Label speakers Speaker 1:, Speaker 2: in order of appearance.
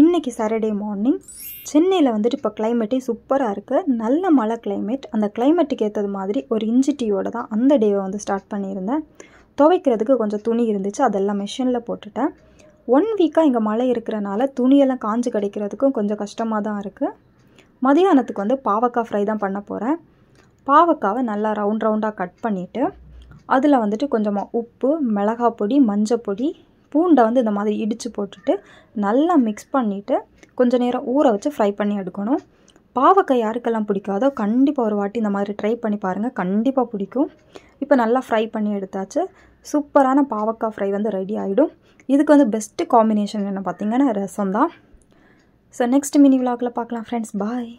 Speaker 1: இன்றைக்கி Saturday morning சென்னையில் வந்துட்டு இப்போ கிளைமேட்டே சூப்பராக இருக்குது நல்ல மழை கிளைமேட் அந்த கிளைமேட்டுக்கு ஏற்றது மாதிரி ஒரு இஞ்சி டீயோட தான் அந்த டேவை வந்து ஸ்டார்ட் பண்ணியிருந்தேன் துவைக்கிறதுக்கு கொஞ்சம் துணி இருந்துச்சு அதெல்லாம் மிஷினில் போட்டுட்டேன் ஒன் வீக்காக இங்கே மழை இருக்கிறனால துணியெல்லாம் காஞ்சு கிடைக்கிறதுக்கும் கொஞ்சம் கஷ்டமாக தான் இருக்குது மதியானத்துக்கு வந்து பாவக்காய் ஃப்ரை தான் பண்ண போகிறேன் பாவக்காவை நல்லா ரவுண்ட் ரவுண்டாக கட் பண்ணிவிட்டு அதில் வந்துட்டு கொஞ்சமாக உப்பு மிளகாய் பொடி மஞ்சள் பொடி பூண்டை வந்து இந்த மாதிரி இடித்து போட்டுட்டு நல்லா மிக்ஸ் பண்ணிவிட்டு கொஞ்சம் நேரம் ஊற வச்சு ஃப்ரை பண்ணி எடுக்கணும் பாவக்காய் யாருக்கெல்லாம் பிடிக்காதோ கண்டிப்பாக ஒரு வாட்டி இந்த மாதிரி ட்ரை பண்ணி பாருங்கள் கண்டிப்பாக பிடிக்கும் இப்போ நல்லா ஃப்ரை பண்ணி எடுத்தாச்சு சூப்பரான பாவக்காய் ஃப்ரை வந்து ரெடி ஆகிடும் இதுக்கு வந்து பெஸ்ட்டு காம்பினேஷன் என்ன பார்த்திங்கன்னா ரசம் தான் ஸோ நெக்ஸ்ட் மினி விலாகில் பார்க்கலாம் ஃப்ரெண்ட்ஸ் பாய்